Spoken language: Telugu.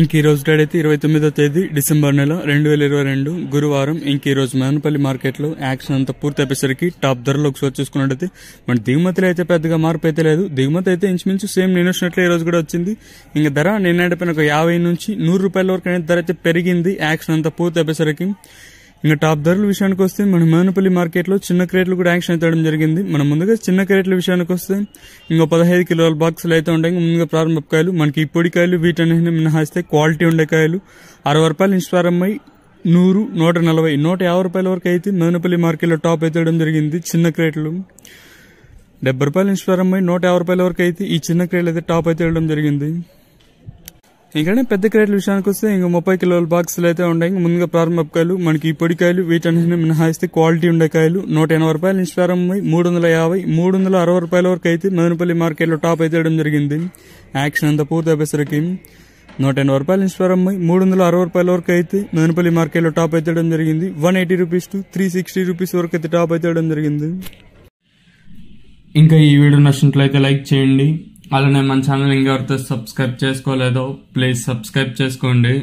ఇంక ఈ రోజు గడైతే అయితే ఇరవై తొమ్మిదో తేదీ డిసెంబర్ నెల రెండు వేల ఇరవై రెండు గురువారం ఇంక ఈ రోజు మార్కెట్ మార్కెట్లో యాక్షన్ అంతా పూర్తి అయ్యేసరికి టాప్ ధరలో ఒకసారి చూసుకున్నట్టయితే మన దిగుమతులు అయితే పెద్దగా మార్పు అయితే లేదు దిగుమతి అయితే ఇంచుమించు సేమ్ నేను వచ్చినట్లే ఈ రోజు కూడా వచ్చింది ఇంక ధర నిన్నటిపైన ఒక యాభై నుంచి నూరు రూపాయల వరకు అనేది ధర అయితే పెరిగింది యాక్షన్ అంతా పూర్తి అయ్యేసరికి ఇంకా టాప్ ధరల విషయానికి వస్తే మన మార్కెట్ మార్కెట్లో చిన్న క్రేట్లు కూడా యాక్షన్ అయితే జరిగింది మనం ముందుగా చిన్న క్రేట్ల విషయానికి వస్తే ఇంకా పదహైదు కిలోల బాక్సులు అయితే ఉంటాయి ముందుగా ప్రారంభ కాయలు మనకి ఈ పొడి కాయలు వీటిని మినహాయిస్తే క్వాలిటీ ఉండే కాయలు అరవై రూపాయల నుంచి ప్రారంభమై నూరు నూట నలభై నూట యాభై రూపాయల వరకు అయితే మేనపల్లి మార్కెట్లో టాప్ అయితే జరిగింది చిన్న క్రేట్లు డెబ్బై రూపాయల నుంచి ప్రారంభమై నూట యాభై రూపాయల వరకు అయితే ఈ చిన్న క్రేట్లు అయితే టాప్ అయితే జరిగింది ఇంకనే పెద్ద క్రేట్ల విషయానికి వస్తే ఇంకా ముప్పై కిలోల బాక్సులు అయితే ఉన్నాయి ముందుగా ప్రారంభ కాయలు మనకి ఈ కాయలు వీటన్నింటినీ మినహాయిస్తే క్వాలిటీ ఉండే కాయలు నూట ఎనభై రూపాయల నుంచి ప్రారంభమై మూడు వందల యాభై మూడు వందల అరవై రూపాయల వరకు అయితే మదనపల్లి మార్కెట్లో టాప్ అయితే ఇవ్వడం జరిగింది యాక్షన్ అంతా పూర్తి అభ్యసరికి నూట ఎనభై రూపాయల నుంచి ప్రారంభమై మూడు వందల అరవై రూపాయల వరకు అయితే మదనపల్లి మార్కెట్లో టాప్ ఇవ్వడం జరిగింది one eighty rupees to three sixty rupees వరకు అయితే టాప్ ఇవ్వడం జరిగింది ఇంకా ఈ వీడియో నచ్చినట్లయితే లైక్ చేయండి అలానే మన ఛానల్ ఇంకెవరితో సబ్స్క్రైబ్ చేసుకోలేదో ప్లీజ్ సబ్స్క్రైబ్ చేసుకోండి